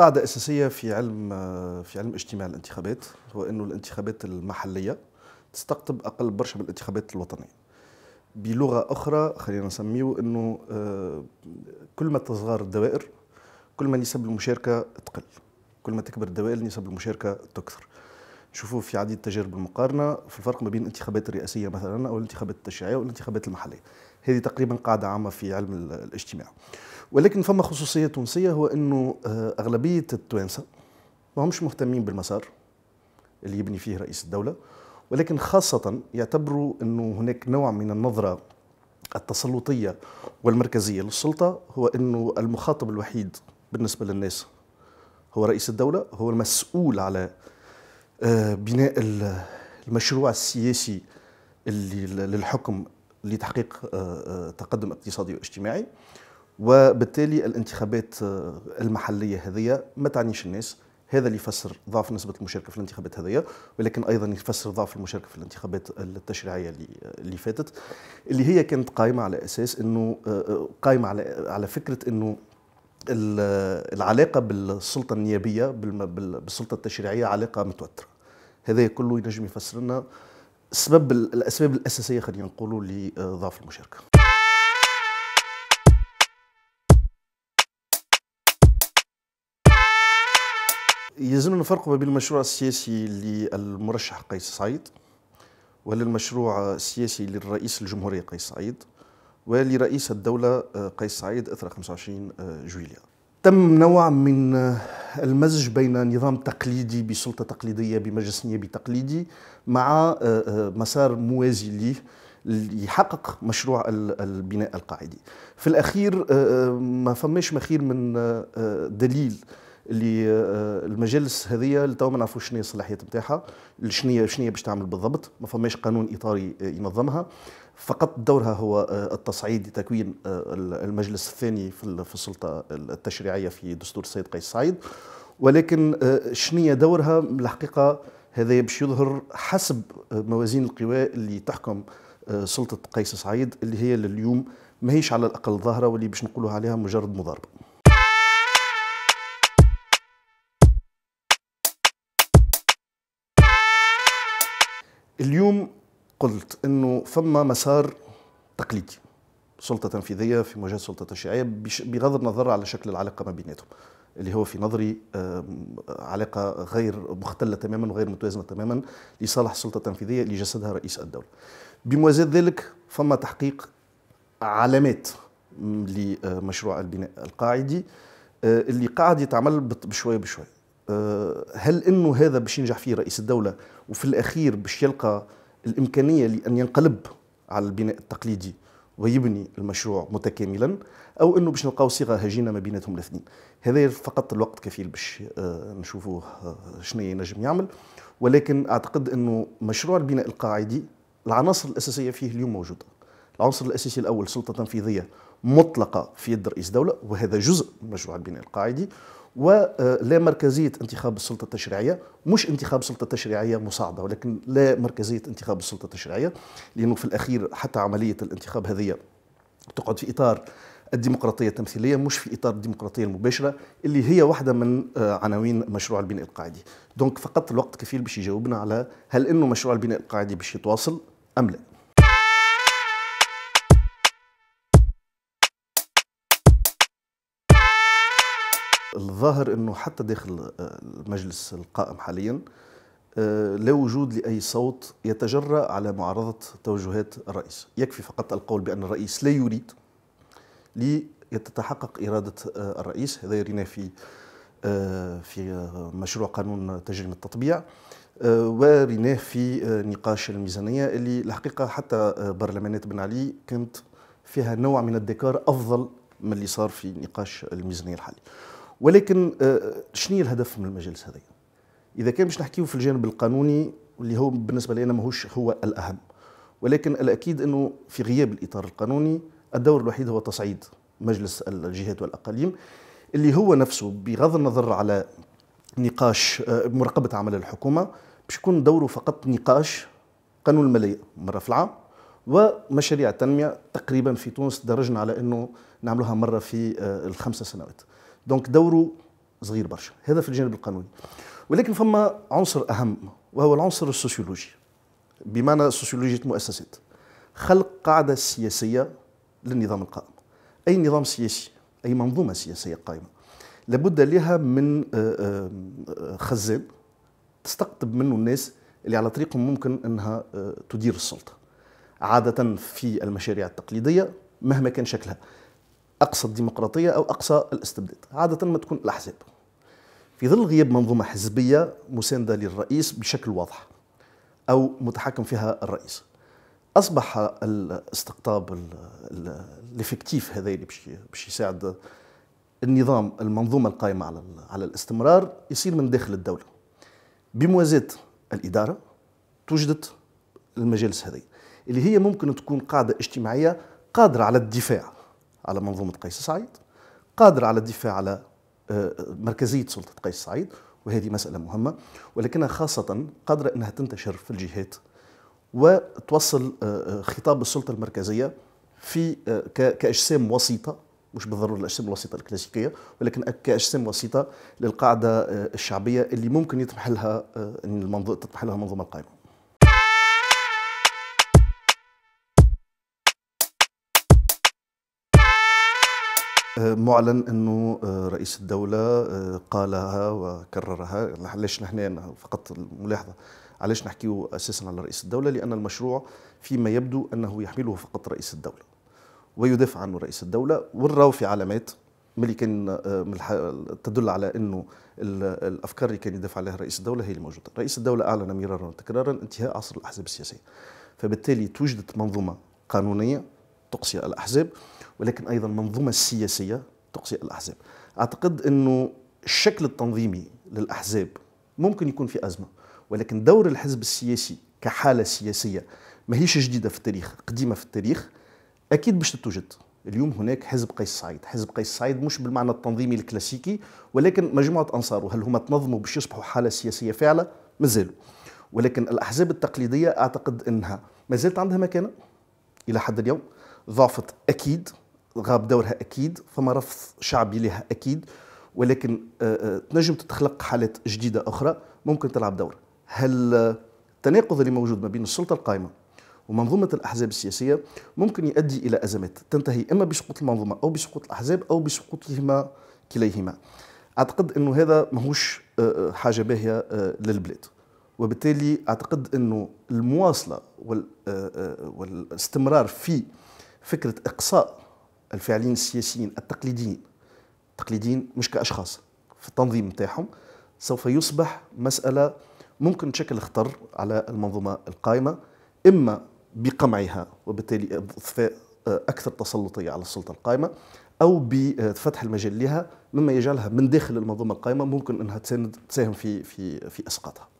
قاعدة أساسية في علم في علم اجتماع الانتخابات هو أنه الانتخابات المحلية تستقطب أقل برشا من الانتخابات الوطنية بلغة أخرى خلينا نسميه أنه آه، كل ما تصغر الدوائر كل ما نسب المشاركة تقل كل ما تكبر الدوائر نسب المشاركة تكثر نشوفوا في عديد تجارب المقارنة في الفرق ما بين الانتخابات الرئاسية مثلا أو الانتخابات التشريعية والانتخابات المحلية هذه تقريبا قاعدة عامة في علم الاجتماع ولكن فما خصوصيه تونسيه هو انه آه، اغلبيه التوانسه ما همش مهتمين بالمسار اللي يبني فيه رئيس الدوله ولكن خاصه يعتبروا انه هناك نوع من النظره التسلطيه والمركزيه للسلطه هو انه المخاطب الوحيد بالنسبه للناس هو رئيس الدوله هو المسؤول على آه، بناء المشروع السياسي اللي للحكم لتحقيق آه، تقدم اقتصادي واجتماعي وبالتالي الانتخابات آه، المحليه هذه ما تعنيش الناس هذا اللي يفسر ضعف نسبه المشاركه في الانتخابات هذه ولكن ايضا يفسر ضعف المشاركه في الانتخابات التشريعيه اللي, آه، فاتت اللي هي كانت قائمه على اساس انه آه، قائمه على على فكره انه العلاقه بالسلطه النيابيه بالسلطه التشريعيه علاقه متوتره هذا كله ينجم يفسر لنا السبب الاسباب الاساسيه خلينا نقولوا لضعف المشاركه يلزمنا نفرق ما بين المشروع السياسي للمرشح قيس سعيد ولا المشروع السياسي للرئيس الجمهورية قيس سعيد ولرئيس الدولة آه، قيس سعيد أثر 25 آه، جويليا تم نوع من آه، المزج بين نظام تقليدي بسلطة تقليدية بمجلس نيابي تقليدي مع مسار موازي ليه يحقق مشروع البناء القاعدي في الأخير ما فماش مخير من دليل اللي آه، المجالس هذيا لتوا ما نعرفوش شنو هي الصلاحيات نتاعها شنو هي شنو هي باش تعمل بالضبط ما فماش قانون اطاري آه، ينظمها فقط دورها هو آه، التصعيد لتكوين المجلس الثاني في السلطه التشريعيه في دستور السيد قيس سعيد ولكن شنو دورها الحقيقه هذا باش يظهر حسب موازين القوى اللي تحكم سلطه قيس سعيد اللي هي لليوم ماهيش على الاقل ظاهره واللي باش نقولوها عليها مجرد مضاربه اليوم قلت انه فما مسار تقليدي سلطه تنفيذيه في مواجهه سلطه التشريعيه بغض النظر على شكل العلاقه ما بيناتهم اللي هو في نظري علاقة غير مختلة تماما وغير متوازنة تماما لصالح السلطة التنفيذية اللي جسدها رئيس الدولة بموازاة ذلك فما تحقيق علامات لمشروع البناء القاعدي آه، اللي قاعد يتعمل بشوية بشوية آه، هل انه هذا باش ينجح فيه رئيس الدوله وفي الاخير باش يلقى الامكانيه لان ينقلب على البناء التقليدي ويبني المشروع متكاملا او انه باش نلقاو صيغه هجينه ما بيناتهم الاثنين هذا فقط الوقت كفيل باش آه، نشوفوه آه، شنو ينجم يعمل ولكن اعتقد انه مشروع البناء القاعدي العناصر الاساسيه فيه اليوم موجوده العنصر الاساسي الاول سلطه تنفيذيه مطلقه في يد رئيس دوله وهذا جزء من مشروع البناء القاعدي ولا آه، مركزيه انتخاب السلطه التشريعيه مش انتخاب سلطه تشريعيه مصاعدة ولكن لا مركزيه انتخاب السلطه التشريعيه لانه في الاخير حتى عمليه الانتخاب هذه تقعد في اطار الديمقراطية التمثيلية مش في إطار الديمقراطية المباشرة اللي هي واحدة من آه، عناوين مشروع البناء القاعدي دونك فقط الوقت كفيل باش يجاوبنا على هل أنه مشروع البناء القاعدي باش يتواصل أم لا الظاهر انه حتى داخل المجلس آه، القائم حاليا آه، لا وجود لاي صوت يتجرا على معارضه توجهات الرئيس، يكفي فقط القول بان الرئيس لا يريد لتتحقق اراده آه، الرئيس، هذا يرينا في في مشروع قانون تجريم التطبيع وريناه في نقاش الميزانيه اللي الحقيقه حتى برلمانات بن علي كانت فيها نوع من الدكار افضل من اللي صار في نقاش الميزانيه الحالي. ولكن آه، شنو الهدف من المجلس هذا اذا كان باش نحكيو في الجانب القانوني اللي هو بالنسبه لي انا ماهوش هو الاهم ولكن الاكيد انه في غياب الاطار القانوني الدور الوحيد هو تصعيد مجلس الجهات والاقاليم اللي هو نفسه بغض النظر على نقاش آه، مراقبه عمل الحكومه باش يكون دوره فقط نقاش قانون الماليه مره في العام ومشاريع التنميه تقريبا في تونس درجنا على انه نعملوها مره في آه، الخمسه سنوات دونك دوره صغير برشا هذا في الجانب القانوني ولكن فما عنصر اهم وهو العنصر السوسيولوجي بمعنى سوسيولوجيه مؤسسات خلق قاعده سياسيه للنظام القائم اي نظام سياسي اي منظومه سياسيه قائمه لابد لها من آه، آه، خزان تستقطب منه الناس اللي على طريقهم ممكن انها آه، تدير السلطه عاده في المشاريع التقليديه مهما كان شكلها اقصى الديمقراطيه او اقصى الاستبداد عاده ما تكون الاحزاب في ظل غياب منظومه حزبيه مسانده للرئيس بشكل واضح او متحكم فيها الرئيس اصبح الاستقطاب الافكتيف هذا اللي باش يساعد النظام المنظومه القائمه على على الاستمرار يصير من داخل الدوله بموازاه الاداره توجدت المجالس هذه اللي هي ممكن تكون قاعده اجتماعيه قادره على الدفاع على منظومة قيس سعيد قادر على الدفاع على آه، مركزية سلطة قيس سعيد وهذه مسألة مهمة ولكنها خاصة قادرة أنها تنتشر في الجهات وتوصل آه، آه، خطاب السلطة المركزية في كأجسام وسيطة مش بالضروره الاجسام الوسيطه الكلاسيكيه ولكن كاجسام وسيطه للقاعده الشعبيه اللي ممكن يطمح لها تطمح لها المنظومه القائمه آه، معلن انه آه، رئيس الدوله آه، قالها وكررها ليش نحن فقط ملاحظه علاش نحكيه اساسا على رئيس الدوله لان المشروع فيما يبدو انه يحمله فقط رئيس الدوله ويدافع عنه رئيس الدوله ونراو في علامات ملي كان تدل على انه الافكار اللي كان يدافع عليها رئيس الدوله هي الموجوده، رئيس الدوله اعلن مرارا وتكرارا انتهاء عصر الاحزاب السياسيه. فبالتالي توجدت منظومه قانونيه تقصي الاحزاب ولكن ايضا المنظومه السياسيه تقصي الاحزاب اعتقد انه الشكل التنظيمي للاحزاب ممكن يكون في ازمه ولكن دور الحزب السياسي كحاله سياسيه ماهيش جديده في التاريخ قديمه في التاريخ اكيد باش تتوجد اليوم هناك حزب قيس سعيد حزب قيس سعيد مش بالمعنى التنظيمي الكلاسيكي ولكن مجموعه انصاره هل هما تنظموا باش يصبحوا حاله سياسيه فعلا مازالوا ولكن الاحزاب التقليديه اعتقد انها ما زالت عندها مكانه الى حد اليوم ضعفت اكيد غاب دورها اكيد فما رفض شعبي لها اكيد ولكن آه، آه، تنجم تتخلق حالات جديده اخرى ممكن تلعب دور هل آه، التناقض اللي موجود ما بين السلطه القائمه ومنظومه الاحزاب السياسيه ممكن يؤدي الى ازمات تنتهي اما بسقوط المنظومه او بسقوط الاحزاب او بسقوطهما كليهما اعتقد انه هذا ماهوش حاجه باهيه للبلاد وبالتالي اعتقد انه المواصله والاستمرار في فكره اقصاء الفاعلين السياسيين التقليديين التقليديين مش كاشخاص في التنظيم نتاعهم سوف يصبح مساله ممكن تشكل خطر على المنظومه القائمه اما بقمعها وبالتالي اضفاء آه، اكثر تسلطيه على السلطه القائمه او بفتح المجال لها مما يجعلها من داخل المنظومه القائمه ممكن انها تساهم في في في اسقاطها